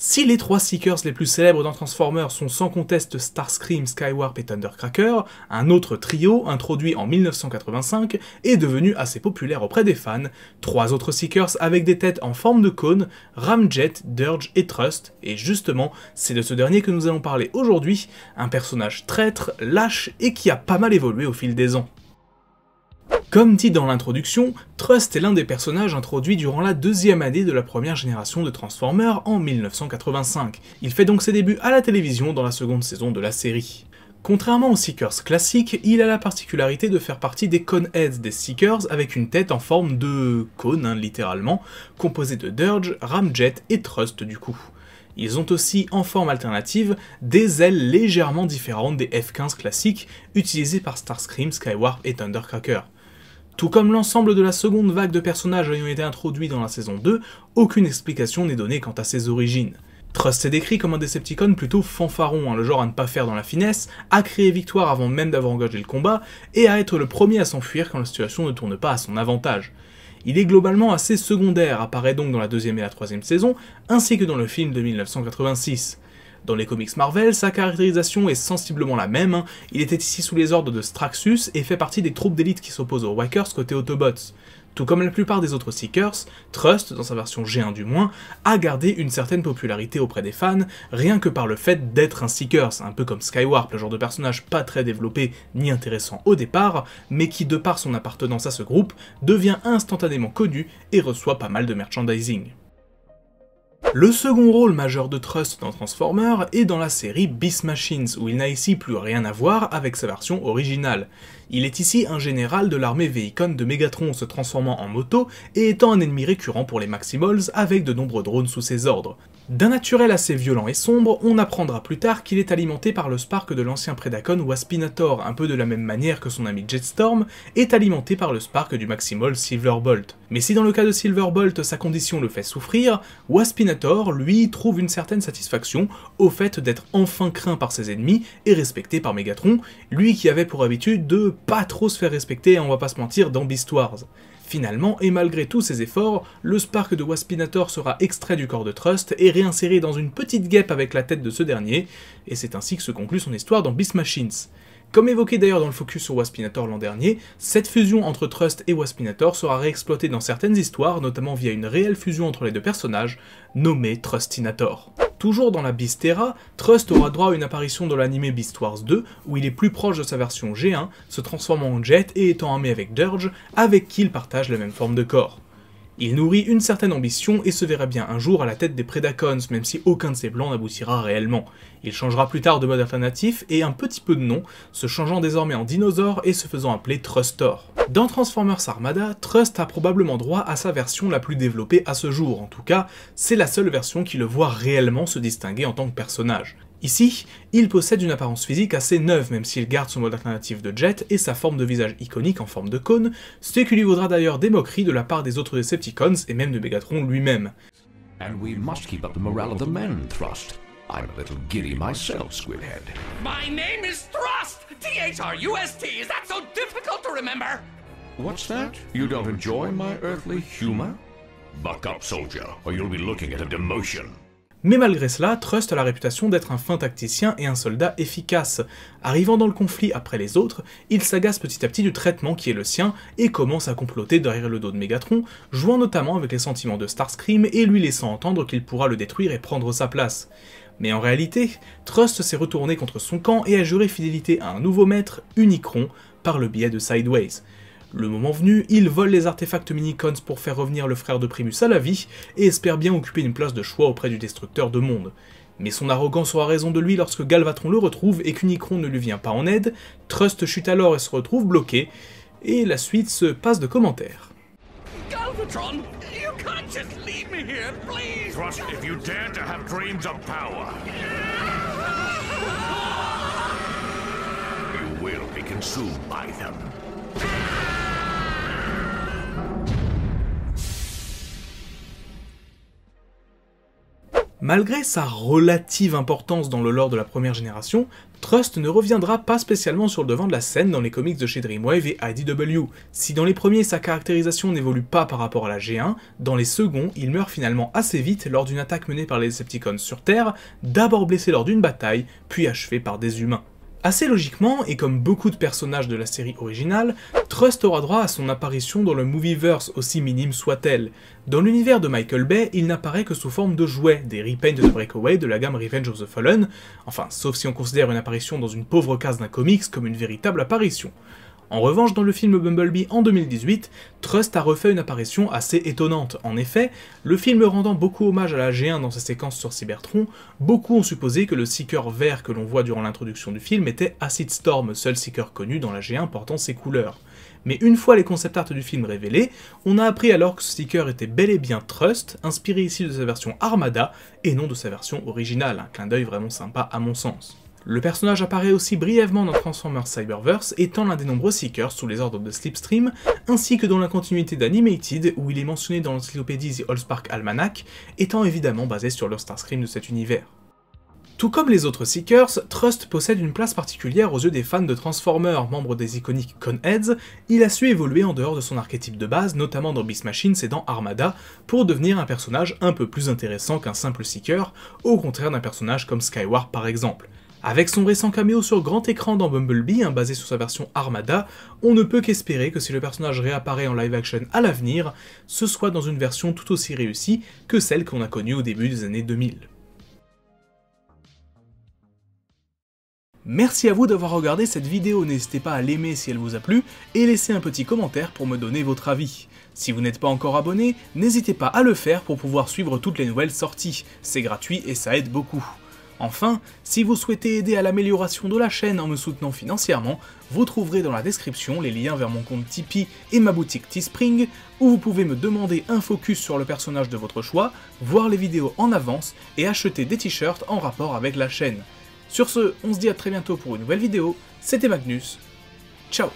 Si les trois Seekers les plus célèbres dans Transformers sont sans conteste Starscream, Skywarp et Thundercracker, un autre trio, introduit en 1985, est devenu assez populaire auprès des fans, trois autres Seekers avec des têtes en forme de cône, Ramjet, Dirge et Trust, et justement, c'est de ce dernier que nous allons parler aujourd'hui, un personnage traître, lâche et qui a pas mal évolué au fil des ans. Comme dit dans l'introduction, Trust est l'un des personnages introduits durant la deuxième année de la première génération de Transformers en 1985. Il fait donc ses débuts à la télévision dans la seconde saison de la série. Contrairement aux Seekers classiques, il a la particularité de faire partie des Coneheads des Seekers avec une tête en forme de cône, hein, littéralement, composée de Dirge, Ramjet et Trust du coup. Ils ont aussi, en forme alternative, des ailes légèrement différentes des F-15 classiques utilisées par Starscream, Skywarp et Thundercracker. Tout comme l'ensemble de la seconde vague de personnages ayant été introduits dans la saison 2, aucune explication n'est donnée quant à ses origines. Trust est décrit comme un Decepticon plutôt fanfaron, hein, le genre à ne pas faire dans la finesse, à créer victoire avant même d'avoir engagé le combat, et à être le premier à s'enfuir quand la situation ne tourne pas à son avantage. Il est globalement assez secondaire, apparaît donc dans la deuxième et la troisième saison, ainsi que dans le film de 1986. Dans les comics Marvel, sa caractérisation est sensiblement la même, hein. il était ici sous les ordres de Straxus et fait partie des troupes d'élite qui s'opposent aux Wackers côté Autobots. Tout comme la plupart des autres Seekers, Trust, dans sa version G1 du moins, a gardé une certaine popularité auprès des fans, rien que par le fait d'être un Seekers, un peu comme Skywarp, le genre de personnage pas très développé ni intéressant au départ, mais qui de par son appartenance à ce groupe, devient instantanément connu et reçoit pas mal de merchandising. Le second rôle majeur de Trust dans Transformers est dans la série Beast Machines, où il n'a ici plus rien à voir avec sa version originale. Il est ici un général de l'armée Veicon de Megatron se transformant en moto et étant un ennemi récurrent pour les Maximals avec de nombreux drones sous ses ordres. D'un naturel assez violent et sombre, on apprendra plus tard qu'il est alimenté par le spark de l'ancien Predacon Waspinator, un peu de la même manière que son ami Jetstorm est alimenté par le spark du Maximol Silverbolt. Mais si dans le cas de Silverbolt sa condition le fait souffrir, Waspinator, lui, trouve une certaine satisfaction au fait d'être enfin craint par ses ennemis et respecté par Megatron, lui qui avait pour habitude de pas trop se faire respecter, on va pas se mentir, dans Beast Wars. Finalement, et malgré tous ses efforts, le Spark de Waspinator sera extrait du corps de Trust et réinséré dans une petite guêpe avec la tête de ce dernier, et c'est ainsi que se conclut son histoire dans Beast Machines. Comme évoqué d'ailleurs dans le focus sur Waspinator l'an dernier, cette fusion entre Trust et Waspinator sera réexploitée dans certaines histoires, notamment via une réelle fusion entre les deux personnages, nommée Trustinator. Toujours dans la Bistera, Trust aura droit à une apparition dans l'anime Beast Wars 2, où il est plus proche de sa version G1, se transformant en Jet et étant armé avec Dirge, avec qui il partage la même forme de corps. Il nourrit une certaine ambition et se verra bien un jour à la tête des Predacons, même si aucun de ses plans n'aboutira réellement. Il changera plus tard de mode alternatif et un petit peu de nom, se changeant désormais en dinosaure et se faisant appeler Trustor. Dans Transformers Armada, Trust a probablement droit à sa version la plus développée à ce jour, en tout cas, c'est la seule version qui le voit réellement se distinguer en tant que personnage. Ici, il possède une apparence physique assez neuve, même s'il garde son mode alternatif de jet et sa forme de visage iconique en forme de cône, ce qui lui vaudra d'ailleurs des moqueries de la part des autres Decepticons et même de Megatron lui-même. keep the of the men, Thrust. I'm a little giddy myself, Squidhead. r u s t What's that? You don't enjoy my earthly humor? Mais malgré cela, Trust a la réputation d'être un fin tacticien et un soldat efficace. Arrivant dans le conflit après les autres, il s'agace petit à petit du traitement qui est le sien et commence à comploter derrière le dos de Megatron, jouant notamment avec les sentiments de Starscream et lui laissant entendre qu'il pourra le détruire et prendre sa place. Mais en réalité, Trust s'est retourné contre son camp et a juré fidélité à un nouveau maître, Unicron, par le biais de Sideways. Le moment venu, il vole les artefacts Minicons pour faire revenir le frère de Primus à la vie, et espère bien occuper une place de choix auprès du destructeur de monde. Mais son arrogance aura raison de lui lorsque Galvatron le retrouve et qu'Unicron ne lui vient pas en aide, Trust chute alors et se retrouve bloqué, et la suite se passe de commentaires. Galvatron, you can't just leave me here, please! Trust if you dare to have dreams of power. You will be consumed by Malgré sa relative importance dans le lore de la première génération, Trust ne reviendra pas spécialement sur le devant de la scène dans les comics de chez Dreamwave et IDW. Si dans les premiers sa caractérisation n'évolue pas par rapport à la G1, dans les seconds il meurt finalement assez vite lors d'une attaque menée par les Decepticons sur Terre, d'abord blessé lors d'une bataille, puis achevé par des humains. Assez logiquement, et comme beaucoup de personnages de la série originale, Trust aura droit à son apparition dans le movieverse aussi minime soit-elle. Dans l'univers de Michael Bay, il n'apparaît que sous forme de jouet, des repaints de Breakaway de la gamme Revenge of the Fallen, enfin sauf si on considère une apparition dans une pauvre case d'un comics comme une véritable apparition. En revanche, dans le film Bumblebee en 2018, Trust a refait une apparition assez étonnante. En effet, le film rendant beaucoup hommage à la G1 dans sa séquence sur Cybertron, beaucoup ont supposé que le Seeker vert que l'on voit durant l'introduction du film était Acid Storm, seul Seeker connu dans la G1 portant ses couleurs. Mais une fois les concept art du film révélés, on a appris alors que ce sticker était bel et bien Trust, inspiré ici de sa version Armada et non de sa version originale, un clin d'œil vraiment sympa à mon sens. Le personnage apparaît aussi brièvement dans Transformers Cyberverse, étant l'un des nombreux Seekers sous les ordres de Slipstream, ainsi que dans la continuité d'Animated, où il est mentionné dans l'encyclopédie The Allspark Almanac, étant évidemment basé sur le Starscream de cet univers. Tout comme les autres Seekers, Trust possède une place particulière aux yeux des fans de Transformers, membres des iconiques Conheads, il a su évoluer en dehors de son archétype de base, notamment dans Beast Machines et dans Armada, pour devenir un personnage un peu plus intéressant qu'un simple Seeker, au contraire d'un personnage comme Skywarp par exemple. Avec son récent caméo sur grand écran dans Bumblebee, hein, basé sur sa version Armada, on ne peut qu'espérer que si le personnage réapparaît en live action à l'avenir, ce soit dans une version tout aussi réussie que celle qu'on a connue au début des années 2000. Merci à vous d'avoir regardé cette vidéo, n'hésitez pas à l'aimer si elle vous a plu, et laissez un petit commentaire pour me donner votre avis. Si vous n'êtes pas encore abonné, n'hésitez pas à le faire pour pouvoir suivre toutes les nouvelles sorties, c'est gratuit et ça aide beaucoup. Enfin, si vous souhaitez aider à l'amélioration de la chaîne en me soutenant financièrement, vous trouverez dans la description les liens vers mon compte Tipeee et ma boutique Teespring, où vous pouvez me demander un focus sur le personnage de votre choix, voir les vidéos en avance et acheter des t-shirts en rapport avec la chaîne. Sur ce, on se dit à très bientôt pour une nouvelle vidéo, c'était Magnus, ciao